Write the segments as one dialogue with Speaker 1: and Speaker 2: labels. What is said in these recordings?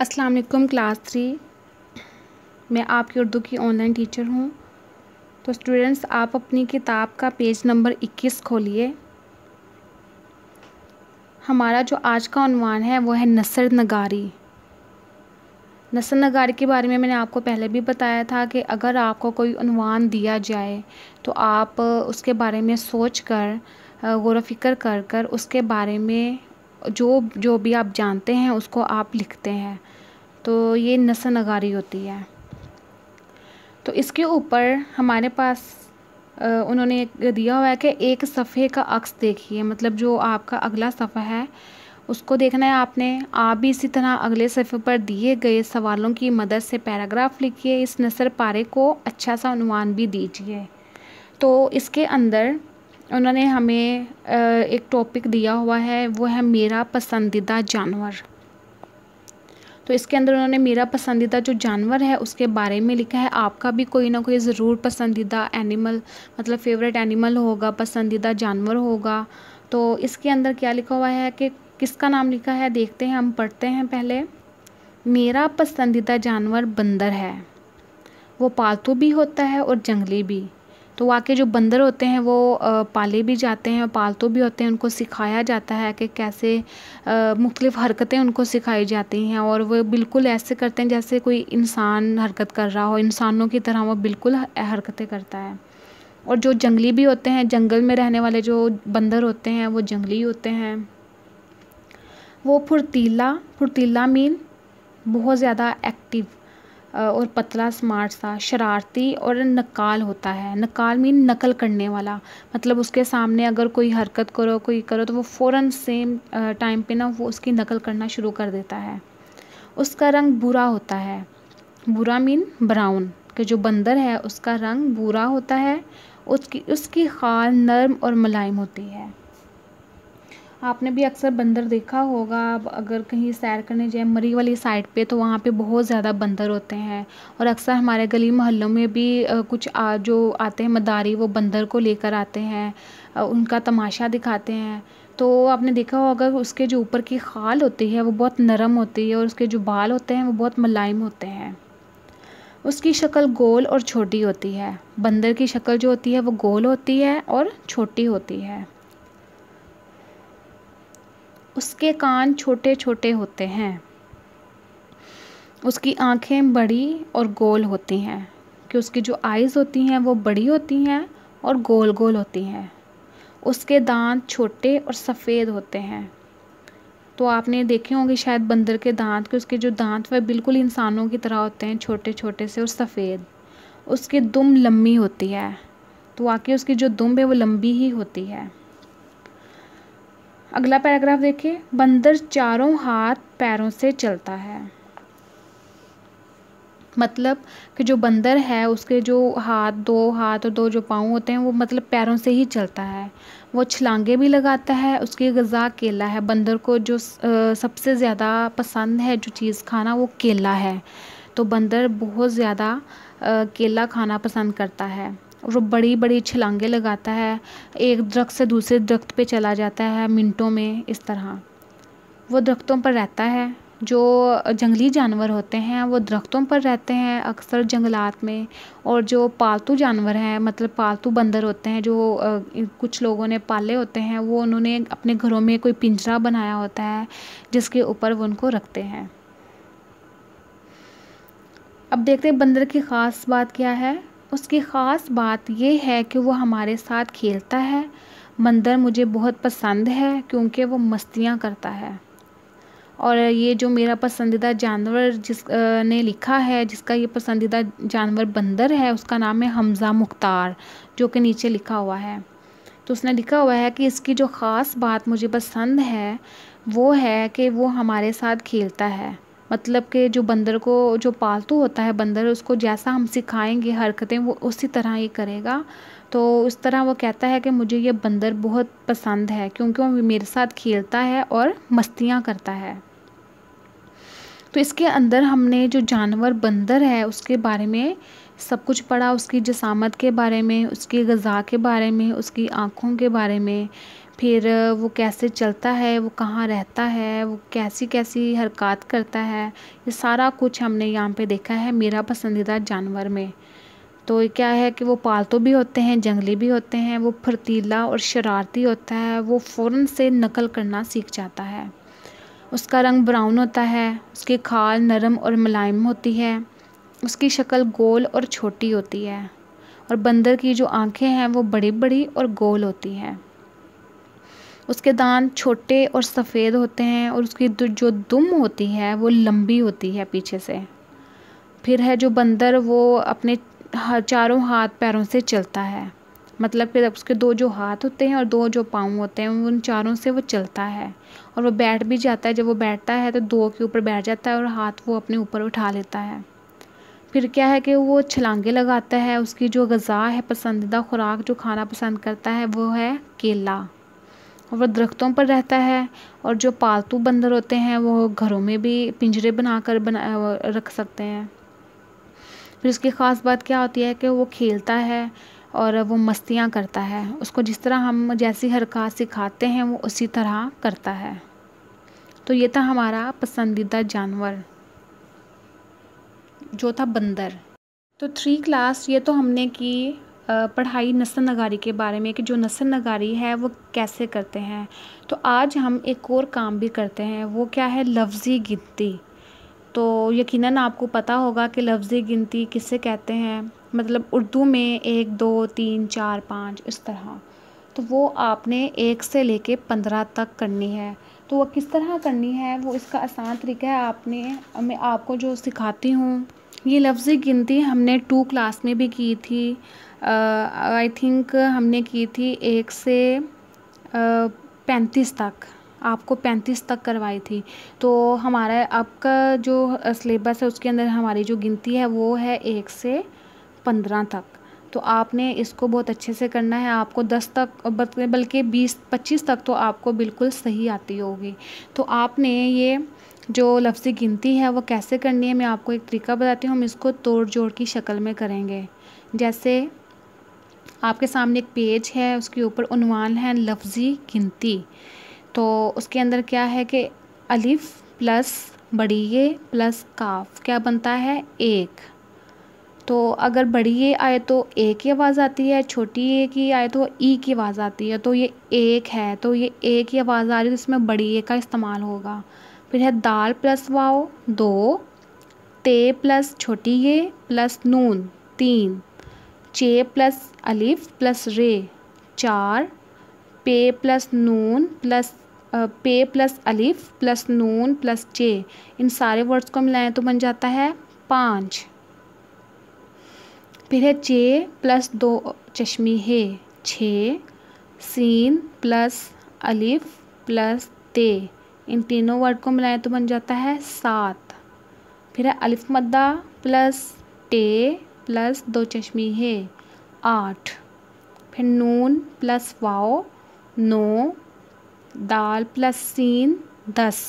Speaker 1: अस्सलाम वालेकुम class three मैं आपकी उर्दू की ऑनलाइन टीचर हूँ तो स्टूडेंट्स आप अपनी किताब का पेज नंबर इक्कीस खोलिए हमारा जो आज का अनवान है वो है नसर नगारी नसर नगारी के बारे में मैंने आपको पहले भी बताया था कि अगर आपको कोई अनवान दिया जाए तो आप उसके बारे में सोच कर गौर फिक्र कर कर उसके बारे में जो जो भी आप जानते हैं उसको आप लिखते हैं तो ये नसा नगारी होती है तो इसके ऊपर हमारे पास उन्होंने दिया हुआ है कि एक सफ़े का अक्स देखिए मतलब जो आपका अगला सफ़ा है उसको देखना है आपने आप भी इसी तरह अगले सफ़े पर दिए गए सवालों की मदद से पैराग्राफ लिखिए इस नसर पारे को अच्छा सा अनुमान भी दीजिए तो इसके अंदर उन्होंने हमें एक टॉपिक दिया हुआ है वो है मेरा पसंदीदा जानवर तो इसके अंदर उन्होंने मेरा पसंदीदा जो जानवर है उसके बारे में लिखा है आपका भी कोई ना कोई ज़रूर पसंदीदा एनिमल मतलब फेवरेट एनिमल होगा पसंदीदा जानवर होगा तो इसके अंदर क्या लिखा हुआ है कि किसका नाम लिखा है देखते हैं हम पढ़ते हैं पहले मेरा पसंदीदा जानवर बंदर है वो पालतू भी होता है और जंगली भी तो वहाँ के जो बंदर होते हैं वो पाले भी जाते हैं और पालतू भी होते हैं उनको सिखाया जाता है कि कैसे मुख्तलिफ़ हरकतें उनको सिखाई जाती हैं और वो बिल्कुल ऐसे करते हैं जैसे कोई इंसान हरकत कर रहा हो इंसानों की तरह वो बिल्कुल हरकतें करता है और जो जंगली भी होते हैं जंगल में रहने वाले जो बंदर होते हैं वो जंगली होते हैं वो फुर्तीला फुर्तीला मीन बहुत ज़्यादा एक्टिव और पतला स्मार्ट सा शरारती और नकाल होता है नकाल मीन नकल करने वाला मतलब उसके सामने अगर कोई हरकत करो कोई करो तो वो फ़ौर सेम टाइम पे ना वो उसकी नकल करना शुरू कर देता है उसका रंग बुरा होता है बुरा मीन ब्राउन के जो बंदर है उसका रंग बुरा होता है उसकी उसकी खाल नरम और मुलायम होती है आपने भी अक्सर बंदर देखा होगा आप अगर कहीं सैर करने जाए मरी वाली साइड पे तो वहाँ पे बहुत ज़्यादा बंदर होते हैं और अक्सर हमारे गली मोहल्लों में भी कुछ आ, जो आते हैं मदारी वो बंदर को लेकर आते हैं उनका तमाशा दिखाते हैं तो आपने देखा होगा उसके जो ऊपर की खाल होती है वो बहुत नरम होती है और उसके जो बाल होते हैं वो बहुत मुलायम होते हैं उसकी शक्ल गोल और छोटी होती है बंदर की शक्ल जो होती है वो गोल होती है और छोटी होती है उसके कान छोटे छोटे होते हैं उसकी आंखें बड़ी और गोल होती हैं कि उसकी जो आइज़ होती हैं वो बड़ी होती हैं और गोल गोल होती हैं उसके दांत छोटे और सफ़ेद होते हैं तो आपने देखे होंगे शायद बंदर के दांत के उसके जो दांत वह बिल्कुल इंसानों की तरह होते हैं छोटे छोटे से और सफ़ेद उसकी दुम लंबी होती है तो वाकई उसकी जो दुम है वो लंबी ही होती है अगला पैराग्राफ देखिए बंदर चारों हाथ पैरों से चलता है मतलब कि जो बंदर है उसके जो हाथ दो हाथ और दो जो पाँव होते हैं वो मतलब पैरों से ही चलता है वो छलांगे भी लगाता है उसकी गज़ा केला है बंदर को जो सबसे ज़्यादा पसंद है जो चीज़ खाना वो केला है तो बंदर बहुत ज़्यादा केला खाना पसंद करता है और वो बड़ी बड़ी छलांगे लगाता है एक दरख्त से दूसरे दरख्त पे चला जाता है मिनटों में इस तरह वो दरख्तों पर रहता है जो जंगली जानवर होते हैं वो दरख्तों पर रहते हैं अक्सर जंगलात में और जो पालतू जानवर हैं मतलब पालतू बंदर होते हैं जो कुछ लोगों ने पाले होते हैं वो उन्होंने अपने घरों में कोई पिंजरा बनाया होता है जिसके ऊपर वो उनको रखते हैं अब देखते हैं बंदर की ख़ास बात क्या है उसकी ख़ास बात यह है कि वो हमारे साथ खेलता है मंदर मुझे बहुत पसंद है क्योंकि वो मस्तियाँ करता है और ये जो मेरा पसंदीदा जानवर जिस ने लिखा है जिसका ये पसंदीदा जानवर बंदर है उसका नाम है हमज़ा मुख्तार जो कि नीचे लिखा हुआ है तो उसने लिखा हुआ है कि इसकी जो ख़ास बात मुझे पसंद है वो है कि वो हमारे साथ खेलता है मतलब के जो बंदर को जो पालतू होता है बंदर उसको जैसा हम सिखाएंगे हरकतें वो उसी तरह ही करेगा तो उस तरह वो कहता है कि मुझे ये बंदर बहुत पसंद है क्योंकि वो मेरे साथ खेलता है और मस्तियाँ करता है तो इसके अंदर हमने जो जानवर बंदर है उसके बारे में सब कुछ पढ़ा उसकी जसामत के बारे में उसकी गज़ा के बारे में उसकी आँखों के बारे में फिर वो कैसे चलता है वो कहाँ रहता है वो कैसी कैसी हरकत करता है ये सारा कुछ हमने यहाँ पे देखा है मेरा पसंदीदा जानवर में तो क्या है कि वो पालतू भी होते हैं जंगली भी होते हैं वो फुर्तीला और शरारती होता है वो फ़ौर से नकल करना सीख जाता है उसका रंग ब्राउन होता है उसकी खाल नरम और मुलायम होती है उसकी शक्ल गोल और छोटी होती है और बंदर की जो आंखें हैं वो बड़ी बड़ी और गोल होती है उसके दांत छोटे और सफ़ेद होते हैं और उसकी जो दुम होती है वो लंबी होती है पीछे से फिर है जो बंदर वो अपने चारों हाथ पैरों से चलता है मतलब कि उसके दो जो हाथ होते हैं और दो जो पाँव होते हैं उन चारों से वो चलता है और वो बैठ भी जाता है जब वो बैठता है तो दो के ऊपर बैठ जाता है और हाथ वो अपने ऊपर उठा लेता है फिर क्या है कि वो छलांगे लगाता है उसकी जो गज़ा है पसंदीदा खुराक जो खाना पसंद करता है वो है केला वह दरख्तों पर रहता है और जो पालतू बंदर होते हैं वो घरों में भी पिंजरे बनाकर बना रख सकते हैं फिर उसकी ख़ास बात क्या होती है कि वो खेलता है और वो मस्तियाँ करता है उसको जिस तरह हम जैसी हरकत सिखाते हैं वो उसी तरह करता है तो ये था हमारा पसंदीदा जानवर जो था बंदर तो थ्री क्लास ये तो हमने की पढ़ाई नसल नगारी के बारे में कि जो नसन नगारी है वो कैसे करते हैं तो आज हम एक और काम भी करते हैं वो क्या है लफ्ज़ी गिनती तो यकीनन आपको पता होगा कि लफ्ज़ी गिनती किसे कहते हैं मतलब उर्दू में एक दो तीन चार पाँच इस तरह तो वो आपने एक से ले कर पंद्रह तक करनी है तो वह किस तरह करनी है वो इसका आसान तरीका है आपने मैं आपको जो सिखाती हूँ ये लफ्ज़ी गिनती हमने टू क्लास में भी की थी आई थिंक हमने की थी एक से पैंतीस तक आपको पैंतीस तक करवाई थी तो हमारा आपका जो सिलेबस है उसके अंदर हमारी जो गिनती है वो है एक से पंद्रह तक तो आपने इसको बहुत अच्छे से करना है आपको दस तक बल्कि बीस पच्चीस तक तो आपको बिल्कुल सही आती होगी तो आपने ये जो लफ्ज़ी गिनती है वो कैसे करनी है मैं आपको एक तरीका बताती हूँ हम इसको तोड़ जोड़ की शक्ल में करेंगे जैसे आपके सामने एक पेज है उसके ऊपर उनवान है लफ्ज़ी गिनती तो उसके अंदर क्या है कि अलिफ प्लस बड़ी ये प्लस काफ क्या बनता है एक तो अगर बड़ी ए आए तो ए की आवाज़ आती है छोटी ए की आए तो ई की आवाज़ आती है तो ये एक है तो ये ए की आवाज़ आ रही है तो इसमें बड़ी ए का इस्तेमाल होगा फिर है दाल प्लस वाओ दो ते प्लस छोटी ए प्लस नून तीन चे प्लस अलिफ प्लस रे चार पे प्लस नून प्लस पे प्लस अलिफ प्लस नून प्लस चे इन सारे वर्ड्स को मिलाएं तो बन जाता है पाँच फिर है चे प्लस दो चश्मी है छ सीन प्लस अलिफ प्लस ते इन तीनों वर्ड को मिलाएं तो बन जाता है सात फिर है अलिफ मद्दा प्लस टे प्लस दो चश्मी है आठ फिर नून प्लस वाओ नौ दाल प्लस सीन दस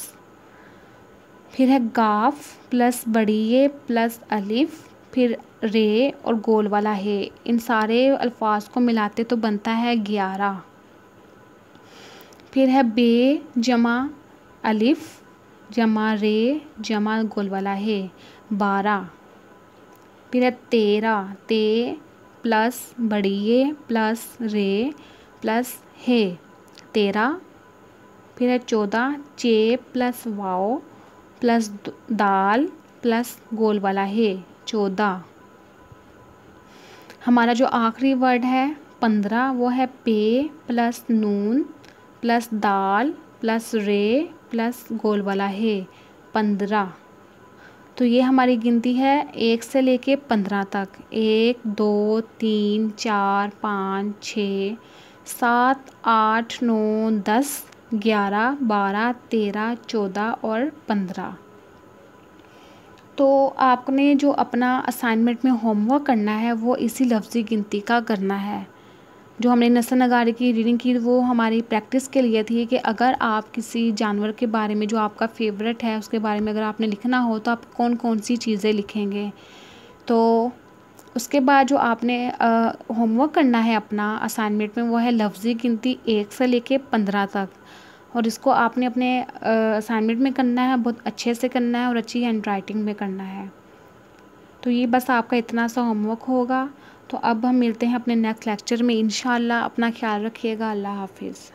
Speaker 1: फिर है गाफ प्लस बड़ी है प्लस अलिफ फिर रे और गोल वाला है इन सारे अल्फाज को मिलाते तो बनता है ग्यारह फिर है बे जमा अलिफ जमा रे जमा गोल वाला है बारह फिर है तेरह ते प्लस बड़ी ए प्लस रे प्लस हे तेरह फिर है चौदह चे प्लस वाओ प्लस दाल प्लस गोल वाला हे चौदह हमारा जो आखिरी वर्ड है पंद्रह वो है पे प्लस नून प्लस दाल प्लस रे प्लस गोल वाला हे पंद्रह तो ये हमारी गिनती है एक से लेके पंद्रह तक एक दो तीन चार पाँच छ सात आठ नौ दस ग्यारह बारह तेरह चौदह और पंद्रह तो आपने जो अपना असाइनमेंट में होमवर्क करना है वो इसी लफ्ज़ी गिनती का करना है जो हमने नस्ल नगार की रीडिंग की वो हमारी प्रैक्टिस के लिए थी कि अगर आप किसी जानवर के बारे में जो आपका फेवरेट है उसके बारे में अगर आपने लिखना हो तो आप कौन कौन सी चीज़ें लिखेंगे तो उसके बाद जो आपने होमवर्क करना है अपना असाइनमेंट में वो है लफ्ज़ी गिनती एक से लेके पंद्रह तक और इसको आपने अपने असाइनमेंट में करना है बहुत अच्छे से करना है और अच्छी हैंड राइटिंग में करना है तो ये बस आपका इतना सा होमवर्क होगा तो अब हम मिलते हैं अपने नेक्स्ट लेक्चर में इन अपना ख्याल रखिएगा अल्लाह हाफिज़